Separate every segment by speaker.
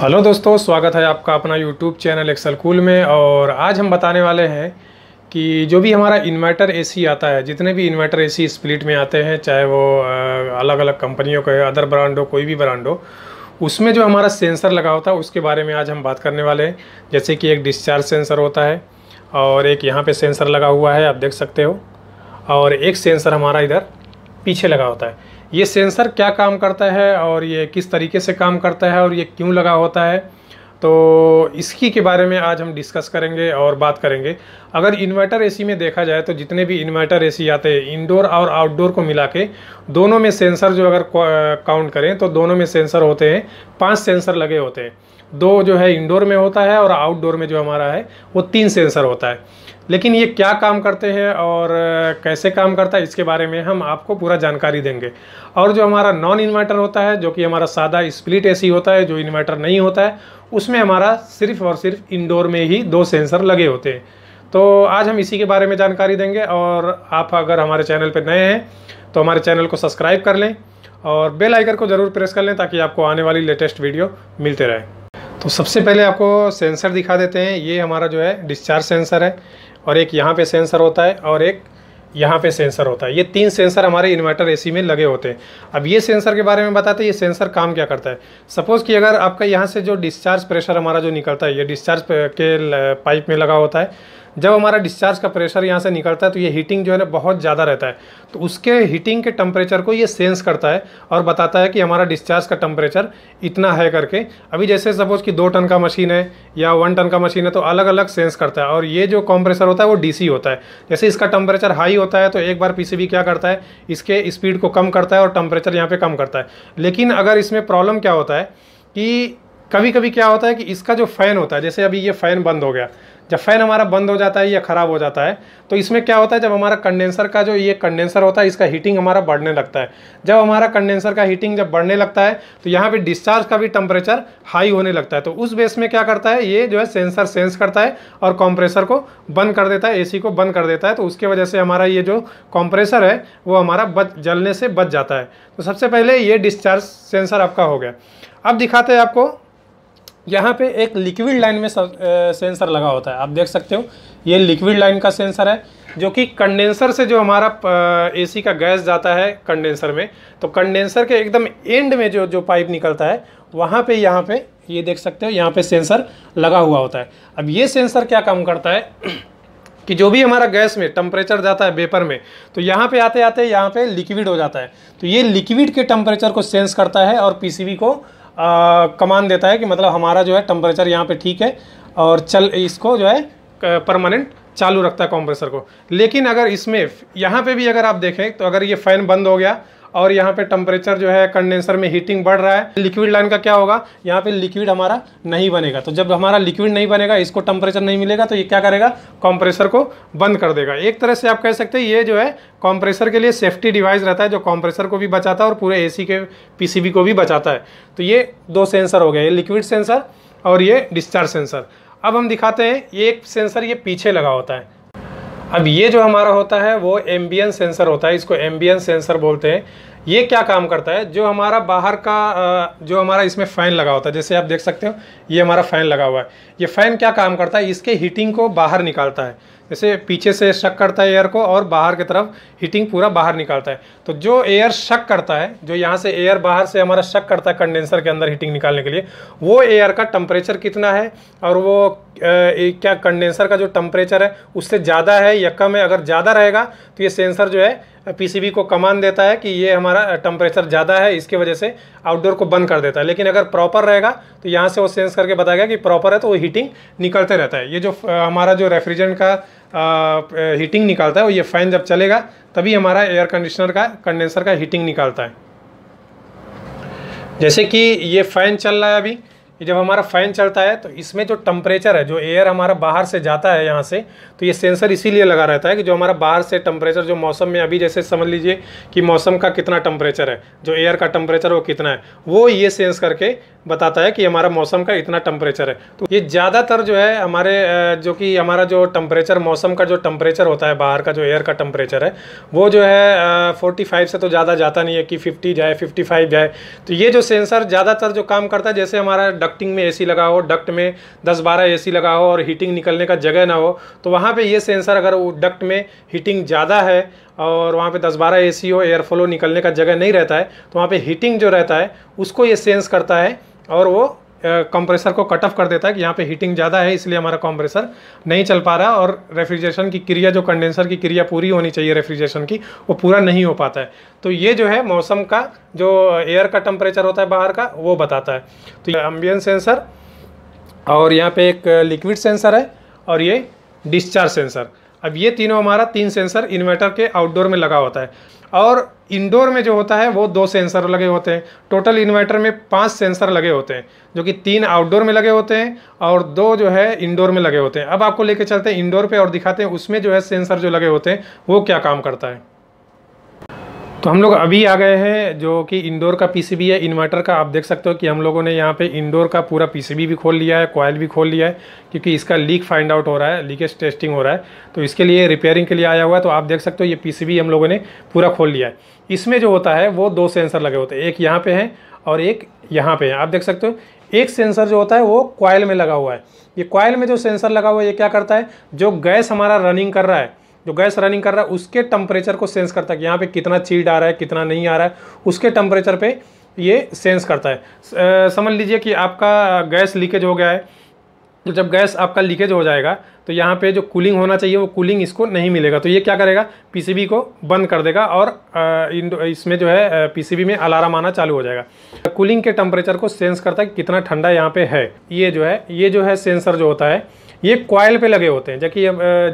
Speaker 1: hello दोस्तों स्वागत है आपका अपना यूट्यूब चैनल एक्सल कूल में और आज हम बताने वाले हैं कि जो भी हमारा इन्वर्टर एसी आता है जितने भी इन्वर्टर एसी स्प्लिट में आते हैं चाहे वो अलग अलग कंपनियों का अदर ब्रांड हो कोई भी ब्रांड हो उसमें जो हमारा सेंसर लगा होता है उसके बारे में आज हम बात करने वाले हैं जैसे कि एक डिस्चार्ज सेंसर होता है और एक यहाँ पर सेंसर लगा हुआ है आप देख सकते हो और एक सेंसर हमारा इधर पीछे लगा होता है ये सेंसर क्या काम करता है और ये किस तरीके से काम करता है और ये क्यों लगा होता है तो इसकी के बारे में आज हम डिस्कस करेंगे और बात करेंगे अगर इन्वर्टर एसी में देखा जाए तो जितने भी इन्वर्टर एसी आते हैं इंडोर और आउटडोर को मिला के दोनों में सेंसर जो अगर काउंट करें तो दोनों में सेंसर होते हैं पांच सेंसर लगे होते हैं दो जो है इंडोर में होता है और आउटडोर में जो हमारा है वो तीन सेंसर होता है लेकिन ये क्या काम करते हैं और कैसे काम करता है इसके बारे में हम आपको पूरा जानकारी देंगे और जो हमारा नॉन इन्वर्टर होता है जो कि हमारा सादा स्प्लिट ए होता है जो इन्वर्टर नहीं होता है उसमें हमारा सिर्फ और सिर्फ इंडोर में ही दो सेंसर लगे होते हैं तो आज हम इसी के बारे में जानकारी देंगे और आप अगर हमारे चैनल पर नए हैं तो हमारे चैनल को सब्सक्राइब कर लें और बेल आइकन को ज़रूर प्रेस कर लें ताकि आपको आने वाली लेटेस्ट वीडियो मिलते रहे तो सबसे पहले आपको सेंसर दिखा देते हैं ये हमारा जो है डिस्चार्ज सेंसर है और एक यहाँ पे सेंसर होता है और एक यहाँ पे सेंसर होता है ये तीन सेंसर हमारे इन्वर्टर एसी में लगे होते हैं अब ये सेंसर के बारे में बताते हैं ये सेंसर काम क्या करता है सपोज़ कि अगर आपका यहाँ से जो डिस्चार्ज प्रेशर हमारा जो निकलता है ये डिस्चार्ज के पाइप में लगा होता है जब हमारा डिस्चार्ज का प्रेशर यहाँ से निकलता है तो ये हीटिंग जो है ना बहुत ज़्यादा रहता है तो उसके हीटिंग के टेम्परेचर को ये सेंस करता है और बताता है कि हमारा डिस्चार्ज का टेम्परेचर इतना है करके अभी जैसे सपोज़ कि दो टन का मशीन है या वन टन का मशीन है तो अलग अलग सेंस करता है और ये जो कॉम्प्रेसर होता है वो डी होता है जैसे इसका टेम्परेचर हाई होता है तो एक बार पी क्या करता है इसके स्पीड को कम करता है और टम्परेचर यहाँ पर कम करता है लेकिन अगर इसमें प्रॉब्लम क्या होता है कि कभी कभी क्या होता है कि इसका जो फ़ैन होता है जैसे अभी ये फ़ैन बंद हो गया जब फ़ैन हमारा बंद हो जाता है या ख़राब हो जाता है तो इसमें क्या होता है जब हमारा कंडेंसर का जो ये कंडेंसर होता है इसका हीटिंग हमारा बढ़ने लगता है जब हमारा कंडेंसर का हीटिंग जब बढ़ने लगता है तो यहाँ पे डिस्चार्ज का भी टेम्परेचर हाई होने लगता है तो उस बेस में क्या करता है ये जो है सेंसर सेंस करता है और कॉम्प्रेसर को बंद कर देता है ए को बंद कर देता है तो उसके वजह से हमारा ये जो कॉम्प्रेसर है वो हमारा बच जलने से बच जाता है तो सबसे पहले ये डिस्चार्ज सेंसर आपका हो गया अब दिखाते हैं आपको यहाँ पे एक लिक्विड लाइन में सेंसर लगा होता है आप देख सकते हो ये लिक्विड लाइन का सेंसर है जो कि कंडेंसर से जो हमारा एसी का गैस जाता है कंडेंसर में तो कंडेंसर के एकदम एंड में जो जो पाइप निकलता है वहाँ पे यहाँ पे ये देख सकते हो यहाँ पे सेंसर लगा हुआ होता है अब ये सेंसर क्या काम करता है कि जो भी हमारा गैस में टम्परेचर जाता है वेपर में तो यहाँ पे आते आते यहाँ पे लिक्विड हो जाता है तो ये लिक्विड के टम्परेचर को सेंस करता है और पीसीबी को कमान देता है कि मतलब हमारा जो है टेम्परेचर यहाँ पे ठीक है और चल इसको जो है परमानेंट चालू रखता है कंप्रेसर को लेकिन अगर इसमें यहाँ पे भी अगर आप देखें तो अगर ये फ़ैन बंद हो गया और यहाँ पे टेम्परेचर जो है कंडेंसर में हीटिंग बढ़ रहा है लिक्विड लाइन का क्या होगा यहाँ पे लिक्विड हमारा नहीं बनेगा तो जब हमारा लिक्विड नहीं बनेगा इसको टेम्परेचर नहीं मिलेगा तो ये क्या करेगा कॉम्प्रेसर को बंद कर देगा एक तरह से आप कह सकते हैं ये जो है कॉम्प्रेसर के लिए सेफ्टी डिवाइस रहता है जो कॉम्प्रेसर को भी बचाता है और पूरे ए के पी को भी बचाता है तो ये दो सेंसर हो गए ये लिक्विड सेंसर और ये डिस्चार्ज सेंसर अब हम दिखाते हैं ये एक सेंसर ये पीछे लगा होता है अब ये जो हमारा होता है वो एम्बियन सेंसर होता है इसको एम्बियन सेंसर बोलते हैं ये क्या काम करता है जो हमारा बाहर का जो हमारा इसमें फ़ैन लगा होता है जैसे आप देख सकते हो ये हमारा फ़ैन लगा हुआ है ये फ़ैन क्या काम करता है इसके हीटिंग को बाहर निकालता है जैसे पीछे से शक करता है एयर को और बाहर की तरफ हीटिंग पूरा बाहर निकालता है तो जो एयर शक करता है जो यहाँ से एयर बाहर से हमारा शक करता है कंडेंसर के अंदर हीटिंग निकालने के लिए वो एयर का टम्परेचर कितना है और वो ए, क्या कंडेंसर का जो टम्परेचर है उससे ज़्यादा है या कम है अगर ज़्यादा रहेगा तो ये सेंसर जो है पीसीबी को कमान देता है कि ये हमारा टेम्परेचर ज़्यादा है इसके वजह से आउटडोर को बंद कर देता है लेकिन अगर प्रॉपर रहेगा तो यहाँ से वो सेंस करके बताएगा कि प्रॉपर है तो वो हीटिंग निकलते रहता है ये जो हमारा जो रेफ्रिजरेंट का आ, हीटिंग निकालता है वो ये फ़ैन जब चलेगा तभी हमारा एयर कंडीशनर का कंडेंसर का हीटिंग निकालता है जैसे कि ये फ़ैन चल रहा है अभी ये जब हमारा फ़ैन चलता है तो इसमें जो टम्परेचर है जो एयर हमारा बाहर से जाता है यहाँ से तो ये सेंसर इसीलिए लगा रहता है कि जो हमारा बाहर से टम्परेचर जो मौसम में अभी जैसे समझ लीजिए कि मौसम का कितना टम्परेचर है जो एयर का टम्परेचर वो कितना है वो ये सेंस करके बताता है कि हमारा मौसम का इतना टम्परेचर है तो ये ज़्यादातर जो है हमारे जो कि हमारा जो टम्परेचर मौसम का जो टम्परेचर होता है बाहर का जो एयर का टम्परेचर है वो जो है फोर्टी फाइव से तो ज़्यादा जाता नहीं है कि फिफ्टी जाए फिफ्टी फाइव जाए तो ये जो सेंसर ज़्यादातर जो काम करता है जैसे हमारा डक्टिंग में एसी लगा हो डक्ट में 10-12 एसी लगा हो और हीटिंग निकलने का जगह ना हो तो वहाँ पे ये सेंसर अगर वो डक्ट में हीटिंग ज़्यादा है और वहाँ पे 10-12 एसी हो एयर फ्लो निकलने का जगह नहीं रहता है तो वहाँ पे हीटिंग जो रहता है उसको ये सेंस करता है और वो कंप्रेसर को कट ऑफ कर देता है कि यहाँ पे हीटिंग ज़्यादा है इसलिए हमारा कंप्रेसर नहीं चल पा रहा और रेफ्रिजरेशन की क्रिया जो कंडेंसर की क्रिया पूरी होनी चाहिए रेफ्रिजरेशन की वो पूरा नहीं हो पाता है तो ये जो है मौसम का जो एयर का टेम्परेचर होता है बाहर का वो बताता है तो ये अम्बियंस सेंसर और यहाँ पे एक लिक्विड सेंसर है और ये डिस्चार्ज सेंसर अब ये तीनों हमारा तीन सेंसर इन्वर्टर के आउटडोर में लगा होता है और इंडोर में जो होता है वो दो सेंसर लगे होते हैं टोटल इन्वर्टर में पांच सेंसर लगे होते हैं जो कि तीन आउटडोर में लगे होते हैं और दो जो है इंडोर में लगे होते हैं अब आपको लेके चलते हैं इंडोर पे और दिखाते हैं उसमें जो है सेंसर जो लगे होते हैं वो क्या काम करता है तो हम लोग अभी आ गए हैं जो कि इंडोर का पीसीबी है इन्वर्टर का आप देख सकते हो कि हम लोगों ने यहाँ पे इंडोर का पूरा पीसीबी भी खोल लिया है कॉयल भी खोल लिया है क्योंकि इसका लीक फाइंड आउट हो रहा है लीकेज टेस्टिंग हो रहा है तो इसके लिए रिपेयरिंग के लिए आया हुआ है तो आप देख सकते हो ये पीसीबी हम लोगों ने पूरा खोल लिया है इसमें जो होता है वो दो सेंसर लगे होते हैं एक यहाँ पर है और एक यहाँ पर है आप देख सकते हो एक सेंसर जो होता है वो कॉयल में लगा हुआ है ये कॉयल में जो सेंसर लगा हुआ है ये क्या करता है जो गैस हमारा रनिंग कर रहा है जो गैस रनिंग कर रहा है उसके टेम्परेचर को सेंस करता है कि यहाँ पे कितना चीट आ रहा है कितना नहीं आ रहा है उसके टेम्परेचर पे ये सेंस करता है समझ लीजिए कि आपका गैस लीकेज हो गया है तो जब गैस आपका लीकेज हो जाएगा तो यहाँ पे जो कूलिंग होना चाहिए वो कूलिंग इसको नहीं मिलेगा तो ये क्या करेगा पीसीबी को बंद कर देगा और इसमें जो है पीसीबी में अलार्म आना चालू हो जाएगा कूलिंग के टेम्परेचर को सेंस करता है कि कितना ठंडा यहाँ पे है ये जो है ये जो है सेंसर जो होता है ये कॉयल पे लगे होते हैं जबकि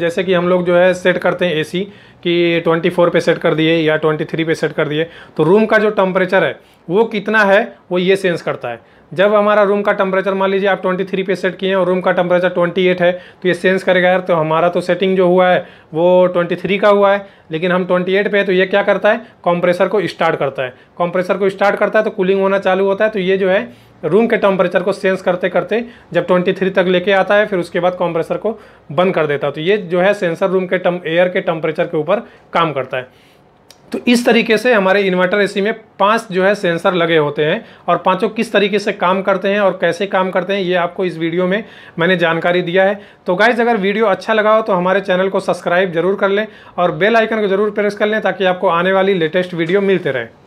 Speaker 1: जैसे कि हम लोग जो है सेट करते हैं एसी कि 24 पे सेट कर दिए या 23 पे सेट कर दिए तो रूम का जो टम्परेचर है वो कितना है वो ये सेंस करता है जब हमारा रूम का टेम्परेचर मान लीजिए आप 23 पे सेट किए हैं और रूम का टम्परेचर 28 है तो ये सेंस करेगा यार तो हमारा तो सेटिंग जो हुआ है वो 23 का हुआ है लेकिन हम 28 पे है तो ये क्या करता है कंप्रेसर को स्टार्ट करता है कंप्रेसर को स्टार्ट करता है तो कूलिंग होना चालू होता है तो ये जो है रूम के टेम्परेचर को सेंस करते करते जब 23 तक लेके आता है फिर उसके बाद कंप्रेसर को बंद कर देता है तो ये जो है सेंसर रूम के टम एयर के टेम्परेचर के ऊपर काम करता है तो इस तरीके से हमारे इन्वर्टर एसी में पांच जो है सेंसर लगे होते हैं और पांचों किस तरीके से काम करते हैं और कैसे काम करते हैं ये आपको इस वीडियो में मैंने जानकारी दिया है तो गाइज अगर वीडियो अच्छा लगा हो तो हमारे चैनल को सब्सक्राइब जरूर कर लें और बेल आइकन को जरूर प्रेस कर लें ताकि आपको आने वाली लेटेस्ट वीडियो मिलते रहे